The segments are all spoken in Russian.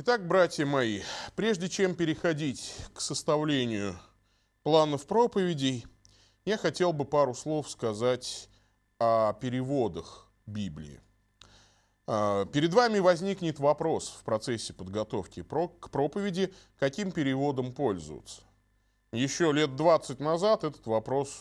Итак, братья мои, прежде чем переходить к составлению планов проповедей, я хотел бы пару слов сказать о переводах Библии. А, перед вами возникнет вопрос в процессе подготовки к проповеди, каким переводом пользоваться. Еще лет 20 назад этот вопрос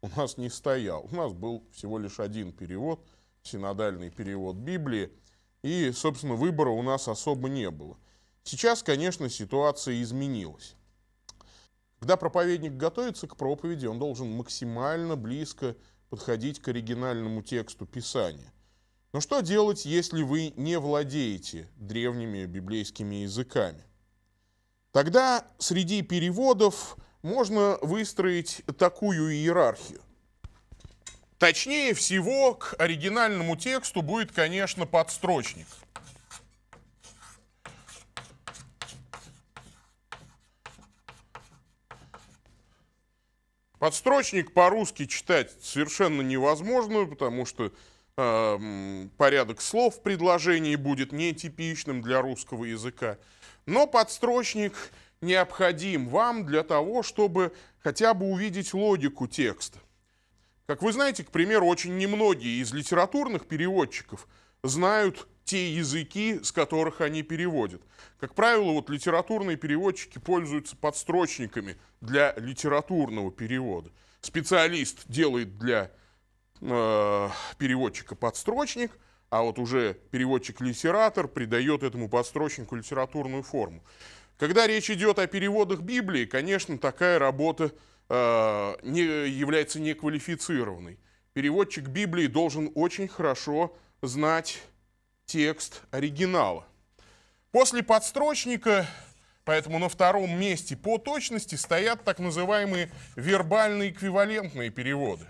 у нас не стоял. У нас был всего лишь один перевод, синодальный перевод Библии – и, собственно, выбора у нас особо не было. Сейчас, конечно, ситуация изменилась. Когда проповедник готовится к проповеди, он должен максимально близко подходить к оригинальному тексту Писания. Но что делать, если вы не владеете древними библейскими языками? Тогда среди переводов можно выстроить такую иерархию – Точнее всего к оригинальному тексту будет, конечно, подстрочник. Подстрочник по-русски читать совершенно невозможно, потому что э, порядок слов в предложении будет нетипичным для русского языка. Но подстрочник необходим вам для того, чтобы хотя бы увидеть логику текста. Как вы знаете, к примеру, очень немногие из литературных переводчиков знают те языки, с которых они переводят. Как правило, вот литературные переводчики пользуются подстрочниками для литературного перевода. Специалист делает для э, переводчика подстрочник, а вот уже переводчик-литератор придает этому подстрочнику литературную форму. Когда речь идет о переводах Библии, конечно, такая работа Э, не, является неквалифицированной. Переводчик Библии должен очень хорошо знать текст оригинала. После подстрочника, поэтому на втором месте по точности, стоят так называемые вербальные эквивалентные переводы.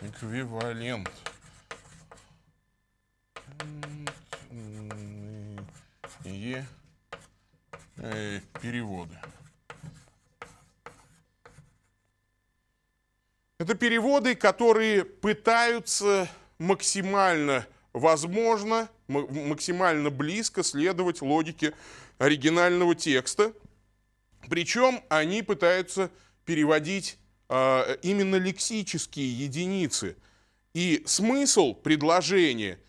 Эквивалент. е э, переводы. Это переводы, которые пытаются максимально возможно, максимально близко следовать логике оригинального текста. Причем они пытаются переводить э, именно лексические единицы. И смысл предложения –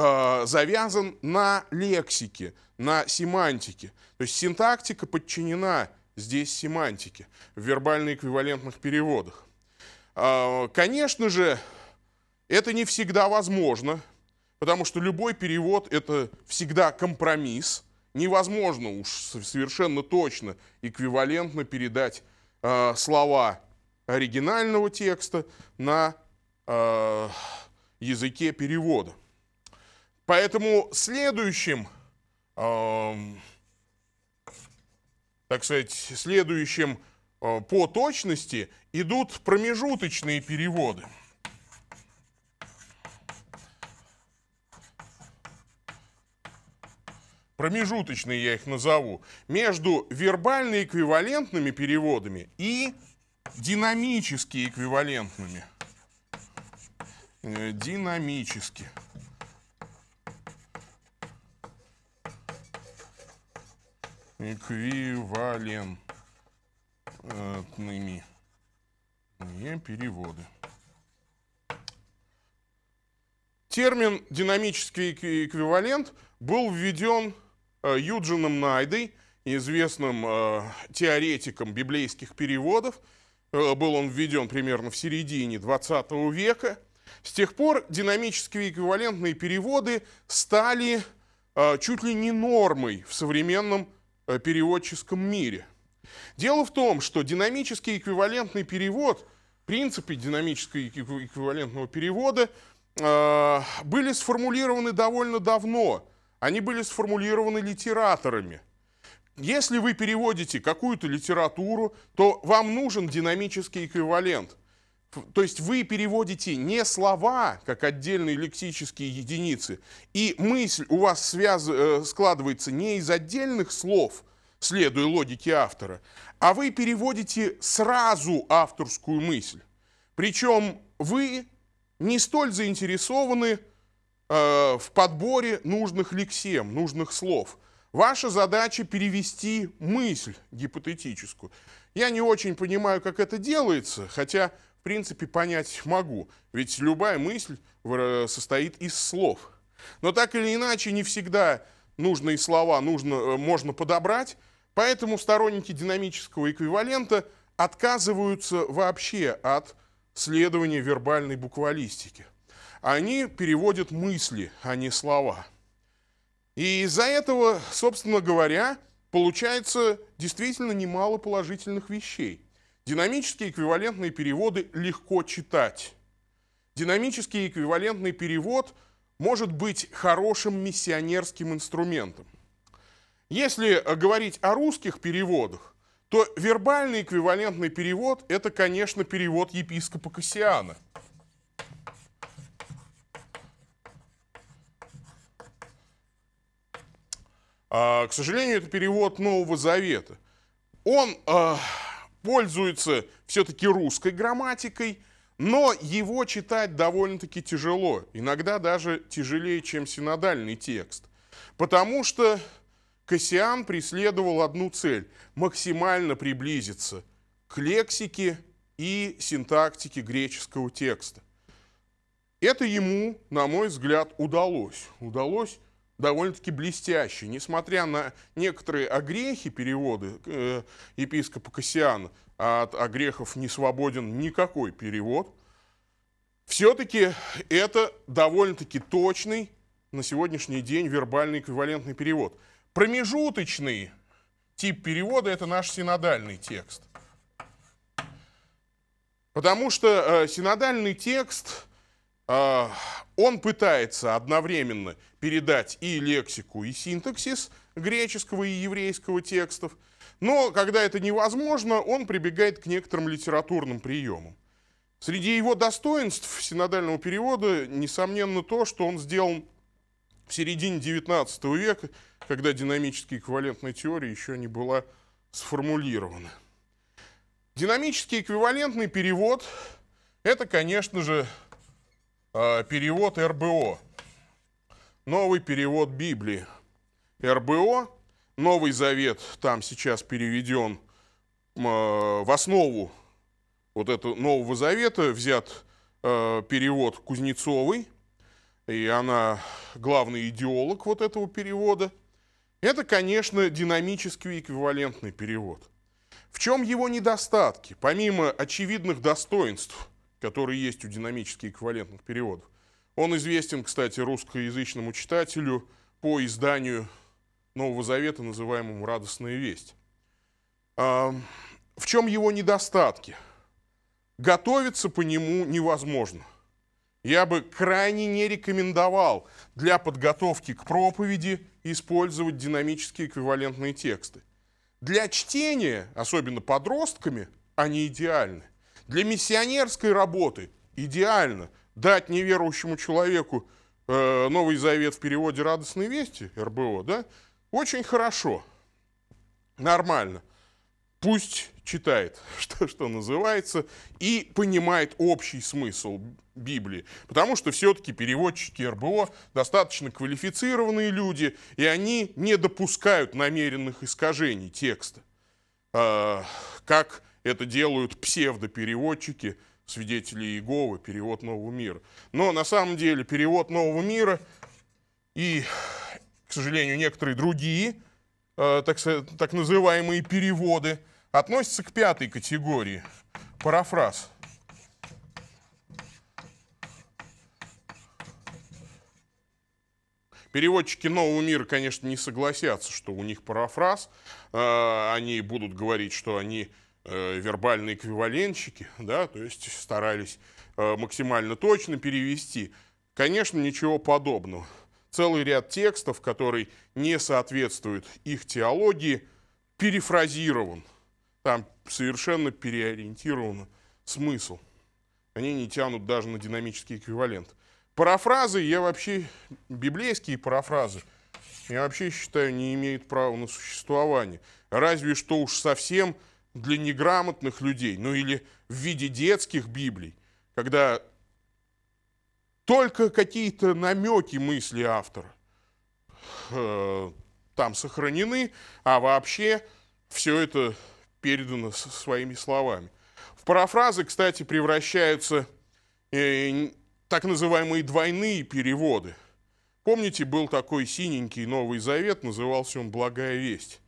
Э, завязан на лексике, на семантике. То есть синтактика подчинена здесь семантике в вербально-эквивалентных переводах. Э, конечно же, это не всегда возможно, потому что любой перевод – это всегда компромисс. Невозможно уж совершенно точно эквивалентно передать э, слова оригинального текста на языке перевода. Поэтому следующим, эм, так сказать, следующим э, по точности идут промежуточные переводы. Промежуточные я их назову, между вербально-эквивалентными переводами и динамически эквивалентными. Э, динамически. -эквивалентными эквивалентными э, не переводы. Термин «динамический эквивалент» был введен э, Юджином Найдой, известным э, теоретиком библейских переводов. Был он введен примерно в середине 20 века. С тех пор динамические эквивалентные переводы стали чуть ли не нормой в современном Э, переводческом мире. Дело в том, что динамический эквивалентный перевод, принципы динамического эквивалентного перевода э, были сформулированы довольно давно. Они были сформулированы литераторами. Если вы переводите какую-то литературу, то вам нужен динамический эквивалент то есть вы переводите не слова, как отдельные лексические единицы, и мысль у вас связ... Э, складывается не из отдельных слов, следуя логике автора, а вы переводите сразу авторскую мысль. Причем вы не столь заинтересованы э, в подборе нужных лексем, нужных слов. Ваша задача перевести мысль гипотетическую. Я не очень понимаю, как это делается, хотя в принципе, понять могу. Ведь любая мысль состоит из слов. Но так или иначе, не всегда нужные слова нужно, э, можно подобрать, поэтому сторонники динамического эквивалента отказываются вообще от следования вербальной буквалистики. Они переводят мысли, а не слова. И из-за этого, собственно говоря, получается действительно немало положительных вещей. Динамические эквивалентные переводы легко читать. Динамический эквивалентный перевод может быть хорошим миссионерским инструментом. Если э, говорить о русских переводах, то вербальный эквивалентный перевод – это, конечно, перевод епископа Кассиана. А, к сожалению, это перевод Нового Завета. Он а, пользуется все-таки русской грамматикой, но его читать довольно-таки тяжело, иногда даже тяжелее, чем синодальный текст, потому что Кассиан преследовал одну цель – максимально приблизиться к лексике и синтактике греческого текста. Это ему, на мой взгляд, удалось. Удалось довольно-таки блестящий, Несмотря на некоторые огрехи переводы э, епископа Кассиана, а от огрехов не свободен никакой перевод, все-таки это довольно-таки точный на сегодняшний день вербальный эквивалентный перевод. Промежуточный тип перевода – это наш синодальный текст. Потому что э, синодальный текст – а, он пытается одновременно передать и лексику, и синтаксис греческого и еврейского текстов, но когда это невозможно, он прибегает к некоторым литературным приемам. Среди его достоинств синодального перевода, несомненно, то, что он сделан в середине XIX века, когда динамически эквивалентная теория еще не была сформулирована. Динамический эквивалентный перевод – это, конечно же, а, перевод РБО, новый перевод Библии. РБО, Новый Завет, там сейчас переведен а, в основу вот этого Нового Завета, взят а, перевод Кузнецовой, и она главный идеолог вот этого перевода. Это, конечно, динамический эквивалентный перевод. В чем его недостатки, помимо очевидных достоинств – который есть у динамически эквивалентных переводов. Он известен, кстати, русскоязычному читателю по изданию Нового Завета, называемому «Радостная весть». А, в чем его недостатки? Готовиться по нему невозможно. Я бы крайне не рекомендовал для подготовки к проповеди использовать динамические эквивалентные тексты. Для чтения, особенно подростками, они идеальны – для миссионерской работы идеально дать неверующему человеку э, Новый Завет в переводе радостной вести» РБО, да, очень хорошо, нормально. Пусть читает, что, что называется, и понимает общий смысл Библии. Потому что все-таки переводчики РБО достаточно квалифицированные люди, и они не допускают намеренных искажений текста. Э, как это делают псевдопереводчики, свидетели Иеговы, перевод Нового мира. Но на самом деле перевод Нового мира и, к сожалению, некоторые другие э, так, так называемые переводы относятся к пятой категории – парафраз. Переводчики нового мира, конечно, не согласятся, что у них парафраз. Э, они будут говорить, что они Э, вербальные эквивалентчики, да, то есть старались э, максимально точно перевести. Конечно, ничего подобного. Целый ряд текстов, который не соответствует их теологии, перефразирован. Там совершенно переориентирован смысл. Они не тянут даже на динамический эквивалент. Парафразы, я вообще, библейские парафразы, я вообще считаю, не имеют права на существование. Разве что уж совсем для неграмотных людей, ну или в виде детских Библий, когда только какие-то намеки мысли автора э, там сохранены, а вообще все это передано со своими словами. В парафразы, кстати, превращаются э, так называемые двойные переводы. Помните, был такой синенький Новый Завет, назывался он «Благая весть».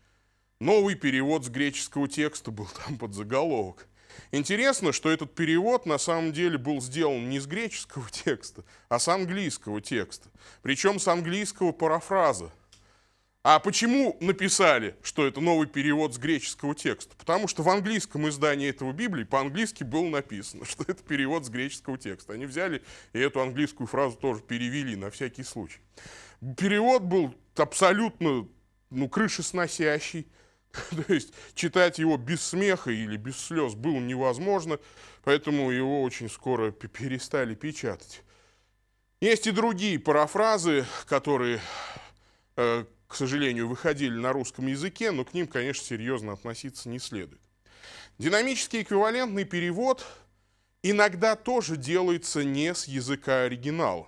Новый перевод с греческого текста был там под заголовок. Интересно, что этот перевод на самом деле был сделан не с греческого текста, а с английского текста. Причем с английского парафраза. А почему написали, что это новый перевод с греческого текста? Потому что в английском издании этого Библии по-английски было написано, что это перевод с греческого текста. Они взяли и эту английскую фразу тоже перевели на всякий случай. Перевод был абсолютно ну, крышесносящий. То есть читать его без смеха или без слез было невозможно, поэтому его очень скоро перестали печатать. Есть и другие парафразы, которые, э, к сожалению, выходили на русском языке, но к ним, конечно, серьезно относиться не следует. Динамический эквивалентный перевод иногда тоже делается не с языка оригинала.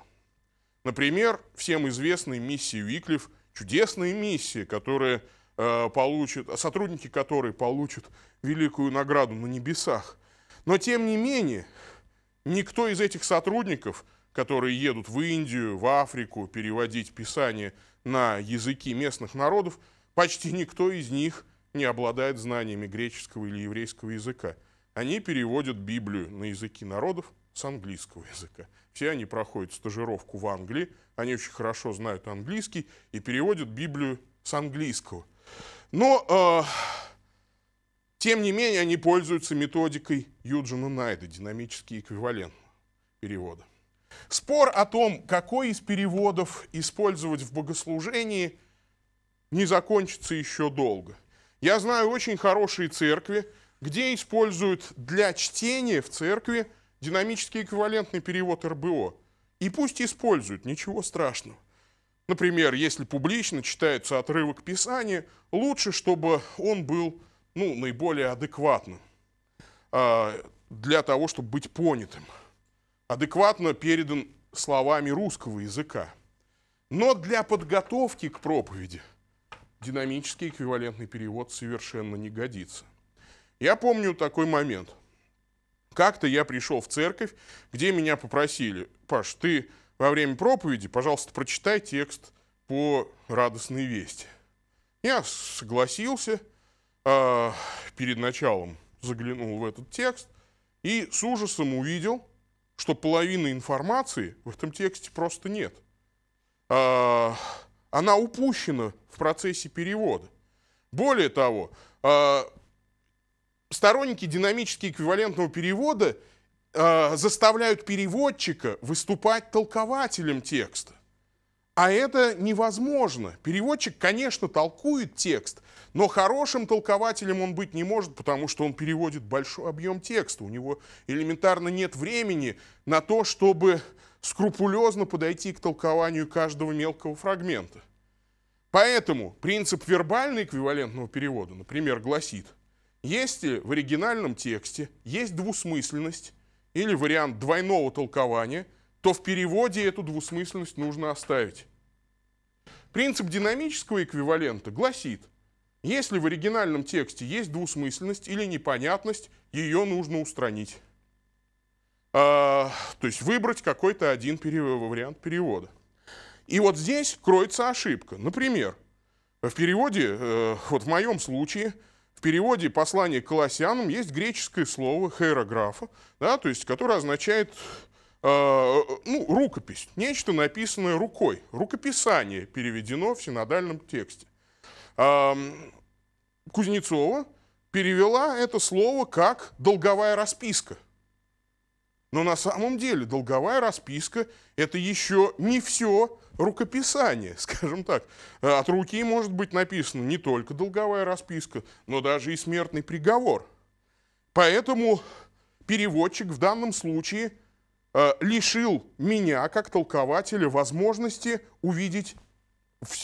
Например, всем известной миссии Уиклиф «Чудесная миссия», которая – Э, получат, сотрудники которой получат великую награду на небесах. Но тем не менее, никто из этих сотрудников, которые едут в Индию, в Африку переводить Писание на языки местных народов, почти никто из них не обладает знаниями греческого или еврейского языка. Они переводят Библию на языки народов с английского языка. Все они проходят стажировку в Англии, они очень хорошо знают английский и переводят Библию с английского. Но, э, тем не менее, они пользуются методикой Юджина Найда, динамический эквивалент перевода. Спор о том, какой из переводов использовать в богослужении, не закончится еще долго. Я знаю очень хорошие церкви, где используют для чтения в церкви динамический эквивалентный перевод РБО. И пусть используют, ничего страшного. Например, если публично читается отрывок Писания, лучше, чтобы он был ну, наиболее адекватным а, для того, чтобы быть понятым. Адекватно передан словами русского языка. Но для подготовки к проповеди динамический эквивалентный перевод совершенно не годится. Я помню такой момент. Как-то я пришел в церковь, где меня попросили, Паш, ты во время проповеди, пожалуйста, прочитай текст по радостной вести. Я согласился, э, перед началом заглянул в этот текст и с ужасом увидел, что половины информации в этом тексте просто нет. Э, она упущена в процессе перевода. Более того, э, сторонники динамически эквивалентного перевода – Э, заставляют переводчика выступать толкователем текста. А это невозможно. Переводчик, конечно, толкует текст, но хорошим толкователем он быть не может, потому что он переводит большой объем текста. У него элементарно нет времени на то, чтобы скрупулезно подойти к толкованию каждого мелкого фрагмента. Поэтому принцип вербально эквивалентного перевода, например, гласит, если в оригинальном тексте есть двусмысленность, или вариант двойного толкования, то в переводе эту двусмысленность нужно оставить. Принцип динамического эквивалента гласит, если в оригинальном тексте есть двусмысленность или непонятность, ее нужно устранить. А, то есть выбрать какой-то один перев... вариант перевода. И вот здесь кроется ошибка. Например, в переводе, э, вот в моем случае – переводе послания к колоссянам есть греческое слово херографа, да, то есть, которое означает э, ну, рукопись, нечто написанное рукой. Рукописание переведено в синодальном тексте. Э, Кузнецова перевела это слово как «долговая расписка». Но на самом деле долговая расписка – это еще не все рукописание, скажем так. От руки может быть написана не только долговая расписка, но даже и смертный приговор. Поэтому переводчик в данном случае э, лишил меня, как толкователя, возможности увидеть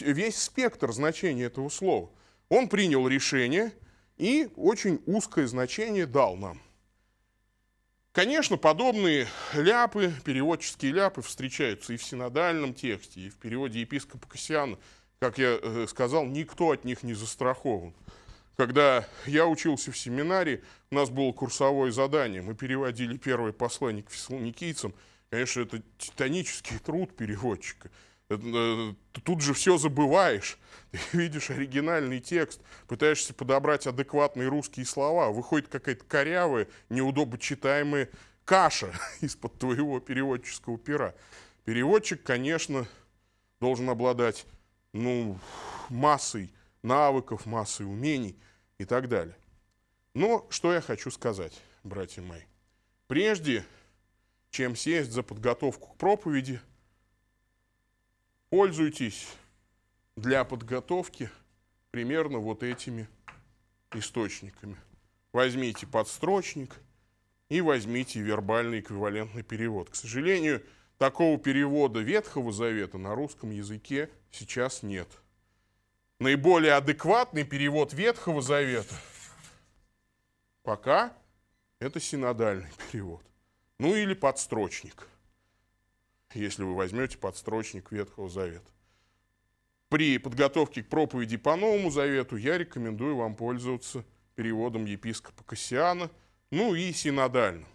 весь спектр значения этого слова. Он принял решение и очень узкое значение дал нам. Конечно, подобные ляпы, переводческие ляпы встречаются и в синодальном тексте, и в переводе епископа Кассиана. Как я э, сказал, никто от них не застрахован. Когда я учился в семинаре, у нас было курсовое задание. Мы переводили первое послание к фессалоникийцам. Конечно, это титанический труд переводчика – Э, тут же все забываешь. Ты видишь оригинальный текст, пытаешься подобрать адекватные русские слова. Выходит какая-то корявая, неудобно читаемая каша из-под твоего переводческого пера. Переводчик, конечно, должен обладать ну, массой навыков, массой умений и так далее. Но что я хочу сказать, братья мои. Прежде чем сесть за подготовку к проповеди – Пользуйтесь для подготовки примерно вот этими источниками. Возьмите подстрочник и возьмите вербальный эквивалентный перевод. К сожалению, такого перевода Ветхого Завета на русском языке сейчас нет. Наиболее адекватный перевод Ветхого Завета пока это синодальный перевод. Ну или подстрочник – если вы возьмете подстрочник Ветхого Завета. При подготовке к проповеди по Новому Завету я рекомендую вам пользоваться переводом епископа Кассиана, ну и синодальным.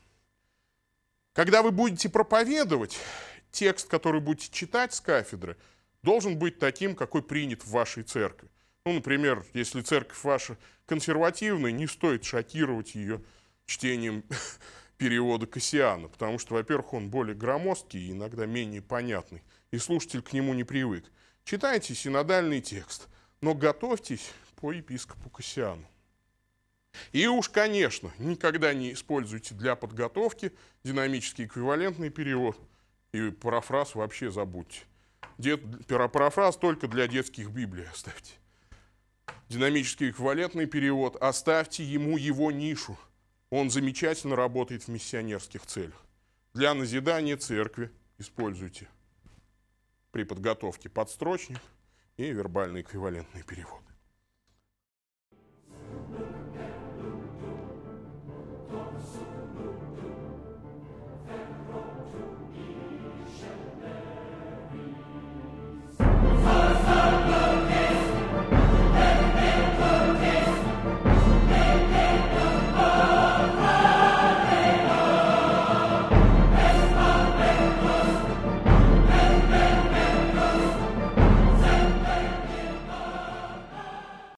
Когда вы будете проповедовать, текст, который будете читать с кафедры, должен быть таким, какой принят в вашей церкви. Ну, например, если церковь ваша консервативная, не стоит шокировать ее чтением перевода Кассиана, потому что, во-первых, он более громоздкий и иногда менее понятный, и слушатель к нему не привык. Читайте синодальный текст, но готовьтесь по епископу Кассиану. И уж, конечно, никогда не используйте для подготовки динамический эквивалентный перевод. И парафраз вообще забудьте. Дет, парафраз только для детских библий оставьте. Динамический эквивалентный перевод, оставьте ему его нишу – он замечательно работает в миссионерских целях. Для назидания церкви используйте при подготовке подстрочник и вербально-эквивалентные переводы.